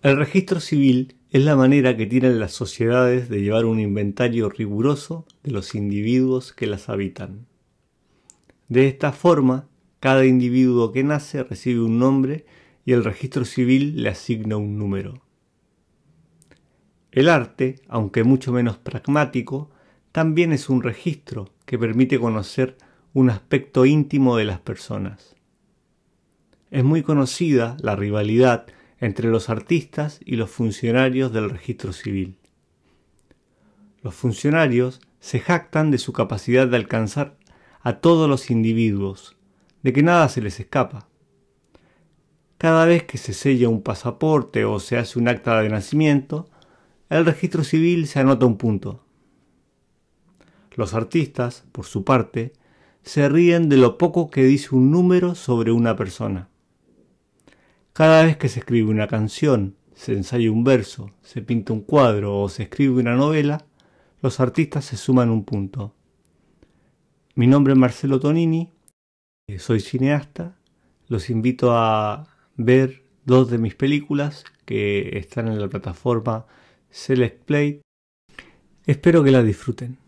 El registro civil es la manera que tienen las sociedades de llevar un inventario riguroso de los individuos que las habitan. De esta forma, cada individuo que nace recibe un nombre y el registro civil le asigna un número. El arte, aunque mucho menos pragmático, también es un registro que permite conocer un aspecto íntimo de las personas. Es muy conocida la rivalidad entre los artistas y los funcionarios del registro civil. Los funcionarios se jactan de su capacidad de alcanzar a todos los individuos, de que nada se les escapa. Cada vez que se sella un pasaporte o se hace un acta de nacimiento, el registro civil se anota un punto. Los artistas, por su parte, se ríen de lo poco que dice un número sobre una persona. Cada vez que se escribe una canción, se ensaya un verso, se pinta un cuadro o se escribe una novela, los artistas se suman un punto. Mi nombre es Marcelo Tonini, eh, soy cineasta, los invito a ver dos de mis películas que están en la plataforma Select Espero que las disfruten.